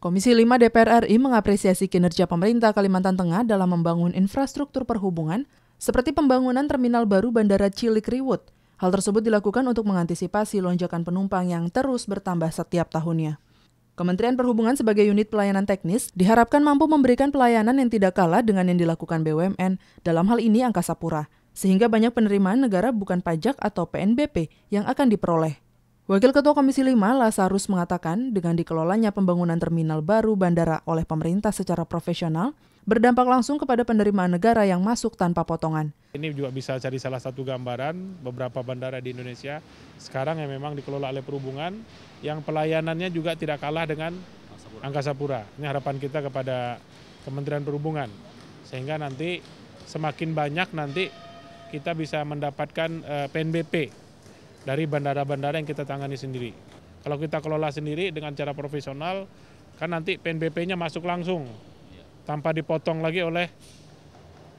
Komisi 5 DPR RI mengapresiasi kinerja pemerintah Kalimantan Tengah dalam membangun infrastruktur perhubungan seperti pembangunan terminal baru Bandara Cilikriwut. Hal tersebut dilakukan untuk mengantisipasi lonjakan penumpang yang terus bertambah setiap tahunnya. Kementerian Perhubungan sebagai unit pelayanan teknis diharapkan mampu memberikan pelayanan yang tidak kalah dengan yang dilakukan BUMN, dalam hal ini Angkasa Pura, sehingga banyak penerimaan negara bukan pajak atau PNBP yang akan diperoleh. Wakil Ketua Komisi 5, Lasarus, mengatakan dengan dikelolanya pembangunan terminal baru bandara oleh pemerintah secara profesional, berdampak langsung kepada penerimaan negara yang masuk tanpa potongan. Ini juga bisa cari salah satu gambaran beberapa bandara di Indonesia sekarang yang memang dikelola oleh perhubungan, yang pelayanannya juga tidak kalah dengan Angkasa Pura. Ini harapan kita kepada Kementerian Perhubungan, sehingga nanti semakin banyak nanti kita bisa mendapatkan PNBP eh, dari bandara-bandara yang kita tangani sendiri. Kalau kita kelola sendiri dengan cara profesional, kan nanti PNBP-nya masuk langsung tanpa dipotong lagi oleh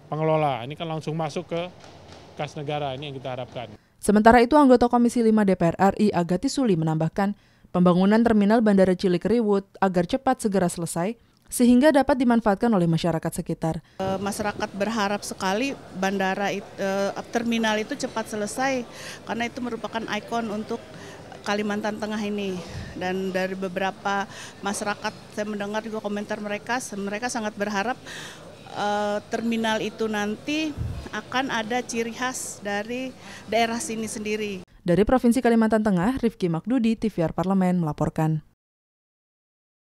pengelola. Ini kan langsung masuk ke kas negara, ini yang kita harapkan. Sementara itu, anggota Komisi 5 DPR RI Agati Suli menambahkan, pembangunan terminal Bandara Cilikriwut agar cepat segera selesai sehingga dapat dimanfaatkan oleh masyarakat sekitar. Eh, masyarakat berharap sekali bandara eh, terminal itu cepat selesai karena itu merupakan ikon untuk Kalimantan Tengah ini dan dari beberapa masyarakat saya mendengar juga komentar mereka mereka sangat berharap eh, terminal itu nanti akan ada ciri khas dari daerah sini sendiri. Dari Provinsi Kalimantan Tengah, Rifki Makdudi, TVR Parlemen melaporkan.